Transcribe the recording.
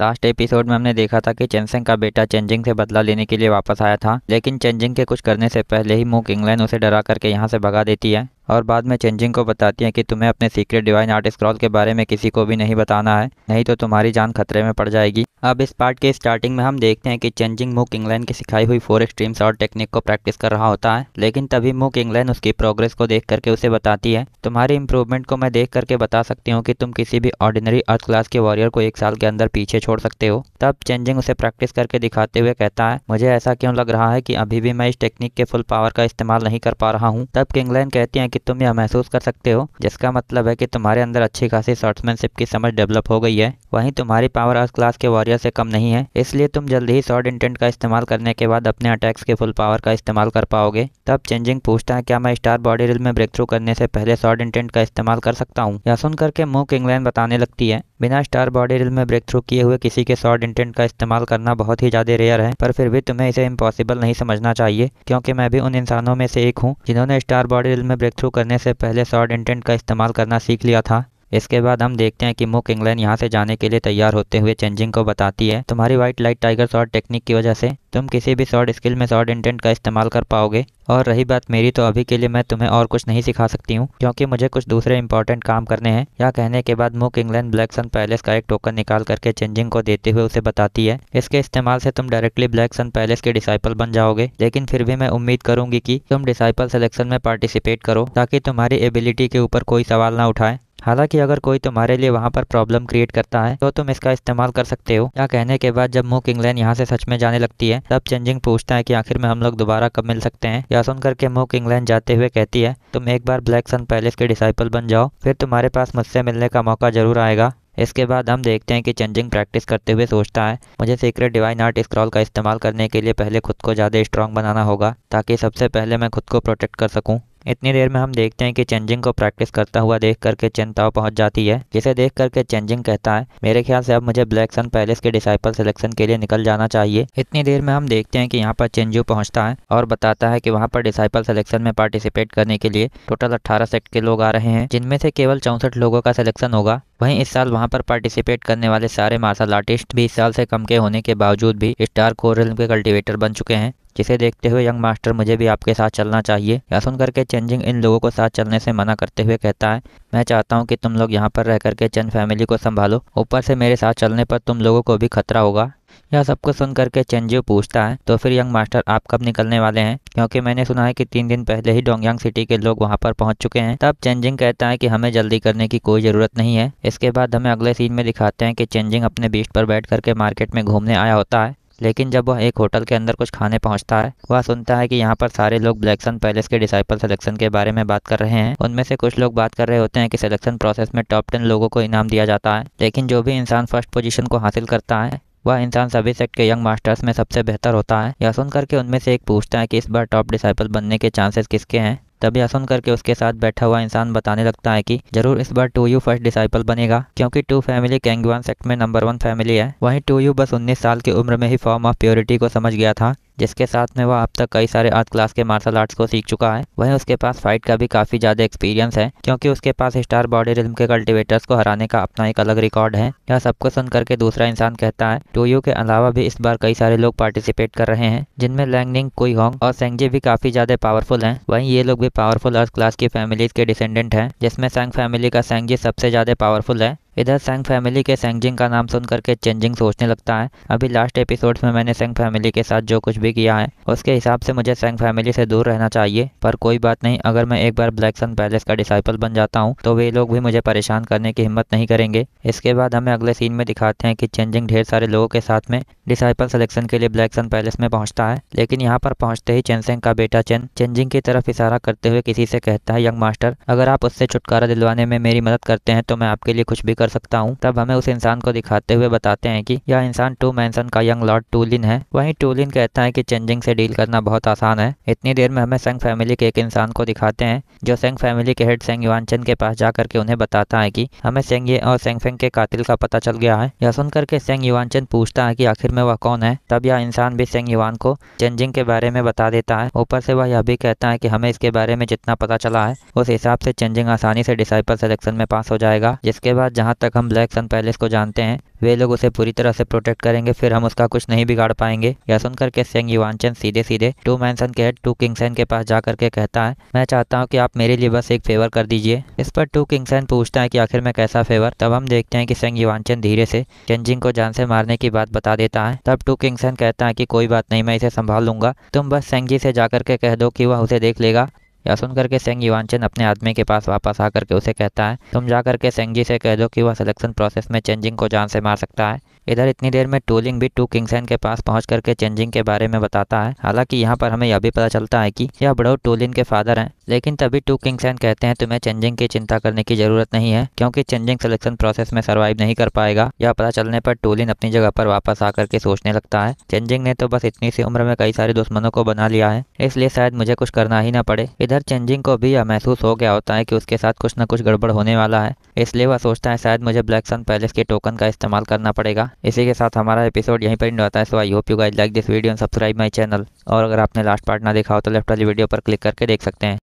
last episode में हमने देखा था कि चेंसिंग का बेटा चेंजिंग से बदला लेने के लिए वापस आया था लेकिन चेंजिंग के कुछ करने से पहले ही मूक इंग्लैंड उसे डरा करके यहाँ से भगा देती है और बाद में चेंजिंग को बताती हैं कि तुम्हें अपने सीक्रेट डिवाइन आर्ट स्क्रॉल के बारे में किसी को भी नहीं बताना है नहीं तो तुम्हारी जान खतरे में पड़ जाएगी अब इस पार्ट के स्टार्टिंग में हम देखते हैं कि चेंजिंग मुक इंग्लैंड की सिखाई हुई फोर स्ट्रीम्स और टेक्निक को प्रैक्टिस कर रहा होता है लेकिन तभी मुक इंग्लैंड उसकी प्रोग्रेस को देख करके उसे बताती है तुम्हारी इंप्रूवमेंट को मैं देख करके बता सकती हूँ कि तुम किसी भी ऑर्डिनरी अर्थ क्लास के वॉरियर को एक साल के अंदर पीछे छोड़ सकते हो तब चेंजिंग उसे प्रैक्टिस करके दिखाते हुए कहता है मुझे ऐसा क्यों लग रहा है कि अभी भी मैं इस टेक्निक के फुल पावर का इस्तेमाल नहीं कर पा रहा हूँ तब किंगलैंड कहती हैं कि तुम यह महसूस कर सकते हो जिसका मतलब है कि तुम्हारे अंदर अच्छी खासी शॉर्ट्समैनशिप की समझ डेवलप हो गई है वहीं तुम्हारी पावर हाउस क्लास के वॉरियर से कम नहीं है इसलिए तुम जल्द ही शॉर्ट इंटेंट का इस्तेमाल करने के बाद अपने अटैक्स के फुल पावर का इस्तेमाल कर पाओगे तब चेंजिंग पूछता है क्या मैं स्टार बॉडी रिल में ब्रेक थ्रू करने से पहले शॉर्ट इंटेंट का इस्तेमाल कर सकता हूँ यह सुन करके मुंह किंगलैन बताने लगती है बिना स्टार बॉडी रिल में ब्रेक थ्रू किए हुए किसी के शॉर्ट इंटेंट का इस्तेमाल करना बहुत ही ज़्यादा रेयर है पर फिर भी तुम्हें इसे इम्पॉसिबल नहीं समझना चाहिए क्योंकि मैं भी उन इंसानों में से एक हूँ जिन्होंने स्टार बॉडी रिल में ब्रेक थ्रू करने से पहले शॉर्ट इंटेंट का इस्तेमाल करना सीख लिया था इसके बाद हम देखते हैं कि मुक इंग्लैंड यहाँ से जाने के लिए तैयार होते हुए चेंजिंग को बताती है तुम्हारी white light tiger short technique की वजह से तुम किसी भी शॉर्ट स्किल में शॉर्ट इंटेंट का इस्तेमाल कर पाओगे और रही बात मेरी तो अभी के लिए मैं तुम्हें और कुछ नहीं सिखा सकती हूँ क्योंकि मुझे कुछ दूसरे इंपॉर्टेंट काम करने हैं या कहने के बाद मुक इंग्लैंड ब्लैक सन पैलेस का एक टोकन निकाल करके चेंजिंग को देते हुए उसे बताती है इसके इस्तेमाल से तुम डायरेक्टली ब्लैक सन पैलेस के डिसाइपल बन जाओगे लेकिन फिर भी मैं उम्मीद करूंगी की तुम डिसाइपल सिलेक्शन में पार्टिसिपेट करो ताकि तुम्हारी एबिलिटी के ऊपर कोई सवाल ना उठाए हालांकि अगर कोई तुम्हारे लिए वहाँ पर प्रॉब्लम क्रिएट करता है तो तुम इसका इस्तेमाल कर सकते हो या कहने के बाद जब मुक इंग्लैंड यहाँ से सच में जाने लगती है तब चेंजिंग पूछता है कि आखिर में हम लोग दोबारा कब मिल सकते हैं या सुन करके मुक इंग्लैंड जाते हुए कहती है तुम एक बार ब्लैक सन पैलेस के डिसाइपल बन जाओ फिर तुम्हारे पास मुझसे मिलने का मौका जरूर आएगा इसके बाद हम देखते हैं कि चेंजिंग प्रैक्टिस करते हुए सोचता है मुझे सीक्रेट डिवाइन आर्ट स्क्रॉल का इस्तेमाल करने के लिए पहले खुद को ज़्यादा स्ट्रांग बनाना होगा ताकि सबसे पहले मैं खुद को प्रोटेक्ट कर सकूँ इतनी देर में हम देखते हैं कि चेंजिंग को प्रैक्टिस करता हुआ देख करके चिंताओं पहुंच जाती है जिसे देख करके चेंजिंग कहता है मेरे ख्याल से अब मुझे ब्लैक सन पैलेस के डिसाइपल सिलेक्शन के लिए निकल जाना चाहिए इतनी देर में हम देखते हैं कि यहाँ पर चेंजू पहुँचता है और बताता है कि वहाँ पर डिसाइपल सिलेक्शन में पार्टिसिपेट करने के लिए टोटल अट्ठारह सेक्ट के लोग आ रहे हैं जिनमें से केवल चौंसठ लोगों का सिलेक्शन होगा वहीं इस साल वहां पर पार्टिसिपेट करने वाले सारे मार्शल आर्टिस्ट भी इस साल से कम के होने के बावजूद भी स्टार कोर के कल्टीवेटर बन चुके हैं जिसे देखते हुए यंग मास्टर मुझे भी आपके साथ चलना चाहिए या सुन करके चेंजिंग इन लोगों को साथ चलने से मना करते हुए कहता है मैं चाहता हूँ कि तुम लोग यहाँ पर रह करके चंद फैमिली को संभालो ऊपर से मेरे साथ चलने पर तुम लोगों को भी खतरा होगा यह सब कुछ सुन करके चंजू पूछता है तो फिर यंग मास्टर आप कब निकलने वाले हैं क्योंकि मैंने सुना है कि तीन दिन पहले ही डोंगयांग सिटी के लोग वहाँ पर पहुँच चुके हैं तब चेंजिंग कहता है कि हमें जल्दी करने की कोई ज़रूरत नहीं है इसके बाद हमें अगले सीन में दिखाते हैं कि चेंजिंग अपने बीच पर बैठ करके मार्केट में घूमने आया होता है लेकिन जब वह एक होटल के अंदर कुछ खाने पहुंचता है वह सुनता है कि यहाँ पर सारे लोग ब्लैकसन पैलेस के डिसाइपल सिलेक्शन के बारे में बात कर रहे हैं उनमें से कुछ लोग बात कर रहे होते हैं कि सिलेक्शन प्रोसेस में टॉप टेन लोगों को इनाम दिया जाता है लेकिन जो भी इंसान फर्स्ट पोजीशन को हासिल करता है वह इंसान सभी सेक्ट के यंग मास्टर्स में सबसे बेहतर होता है यह सुनकर के उनमें से एक पूछता है कि इस बार टॉप डिसाइपल बनने के चांसेस किसके हैं तब यह सुन करके उसके साथ बैठा हुआ इंसान बताने लगता है कि जरूर इस बार टू यू फर्स्ट डिसाइपल बनेगा क्योंकि टू फैमिली कैंगवान सेक्ट में नंबर वन फैमिली है वहीं टू यू बस उन्नीस साल की उम्र में ही फॉर्म ऑफ प्योरिटी को समझ गया था जिसके साथ में वह अब तक कई सारे अर्थ क्लास के मार्शल आर्ट्स को सीख चुका है वहीं उसके पास फाइट का भी काफ़ी ज़्यादा एक्सपीरियंस है क्योंकि उसके पास स्टार बॉडी रिल्म के कल्टिवेटर्स को हराने का अपना एक अलग रिकॉर्ड है यह सबको सुन करके दूसरा इंसान कहता है टोयू के अलावा भी इस बार कई सारे लोग पार्टिसिपेट कर रहे हैं जिनमें लैंगनिंग कोई होंग और सेंगजे भी काफ़ी ज़्यादा पावरफुल है वही ये लोग भी पावरफुल अर्थ क्लास की फैमिलीज के डिसेंडेंट है जिसमें सेंग फैमिली का सेंगजे सबसे ज़्यादा पावरफुल है इधर सेंग फैमिली के सेंगजिंग का नाम सुन करके चेंजिंग सोचने लगता है अभी लास्ट एपिसोड में मैंने सेंग फैमिली के साथ जो कुछ भी किया है उसके हिसाब से मुझे सेंग फैमिली से दूर रहना चाहिए पर कोई बात नहीं अगर मैं एक बार ब्लैक सन पैलेस का डिसाइपल बन जाता हूँ तो वे लोग भी मुझे परेशान करने की हिम्मत नहीं करेंगे इसके बाद हमें अगले सीन में दिखाते हैं कि चेंजिंग ढेर सारे लोगों के साथ में डिसाइपल सिलेक्शन के लिए ब्लैक सन पैलेस में पहुंचता है लेकिन यहाँ पर पहुंचते ही चेनसेंग का बेटा चेन चेंजिंग की तरफ इशारा करते हुए किसी से कहता है यंग मास्टर अगर आप उससे छुटकारा दिलवाने में मेरी मदद करते हैं तो मैं आपके लिए कुछ भी कर कर सकता हूँ तब हमें उस इंसान को दिखाते हुए बताते हैं कि यह इंसान टू मैंसन का यंग लॉर्ड टूलिन है वहीं टूलिन कहता है कि चेंजिंग से डील करना बहुत आसान है इतनी देर में हमें सेंग फैमिली के एक इंसान को दिखाते हैं जो सेंग फैमिली के हेड सेंग युवानचंद के पास जाकर के उन्हें बताता है कि हमें सेंग ये और सेंग फेंग के कातिल का पता चल गया है यह सुनकर के सेंग युवानचंद पूछता है कि आखिर में वह कौन है तब यह इंसान भी सेंग युवान को चेंजिंग के बारे में बता देता है ऊपर से वह यह भी कहता है कि हमें इसके बारे में जितना पता चला है उस हिसाब से चेंजिंग आसानी से डिसाइपल सिलेक्शन में पास हो जाएगा जिसके बाद जहाँ तक हम ब्लैक सन पैलेस को जानते हैं वे लोग उसे पूरी तरह से प्रोटेक्ट करेंगे फिर हम उसका कुछ नहीं बिगाड़ पाएंगे यह सुनकर के सेंग युवांचन सीधे सीधे टू मैनसन के हेड टू किंगसन के पास जाकर के कहता है मैं चाहता हूँ कि आप मेरे लिए बस एक फेवर कर दीजिए इस पर टू किंगसन पूछता है कि आखिर में कैसा फेवर तब हम देखते हैं कि सेंग युवांचन धीरे से चेंजिंग को जान से मारने की बात बता देता है तब टू किंगसन कहता है कि कोई बात नहीं मैं इसे संभाल लूंगा तुम बस सेंग जी से जाकर के कह दो कि वह उसे देख लेगा यह सुनकर के सेंग युवानचन अपने आदमी के पास वापस आकर के उसे कहता है तुम जा करके सेंगी से कह दो कि वह सिलेक्शन प्रोसेस में चेंजिंग को जान से मार सकता है इधर इतनी देर में टूलिंग भी टू किंगसैन के पास पहुंच करके चेंजिंग के बारे में बताता है हालांकि यहाँ पर हमें यह भी पता चलता है कि यह बड़ो टूलिंग के फादर हैं लेकिन तभी टू किंगसैन कहते हैं तुम्हें चेंजिंग की चिंता करने की जरूरत नहीं है क्योंकि चेंजिंग सिलेक्शन प्रोसेस में सर्वाइव नहीं कर पाएगा यह पता चलने पर टूलिन अपनी जगह पर वापस आकर के सोचने लगता है चेंजिंग ने तो बस इतनी सी उम्र में कई सारे दुश्मनों को बना लिया है इसलिए शायद मुझे कुछ करना ही ना पड़े इधर चेंजिंग को भी यह महसूस हो गया होता है कि उसके साथ कुछ न कुछ गड़बड़ होने वाला है इसलिए वह सोचता है शायद मुझे ब्लैक सन पैलेस के टोकन का इस्तेमाल करना पड़ेगा इसी के साथ हमारा एपिसोड यहीं पर एंड होता है so I hope you guys like this video and subscribe my channel और अगर आपने लास्ट पार्ट ना देखा हो तो लेफ्ट वाली वीडियो पर क्लिक करके देख सकते हैं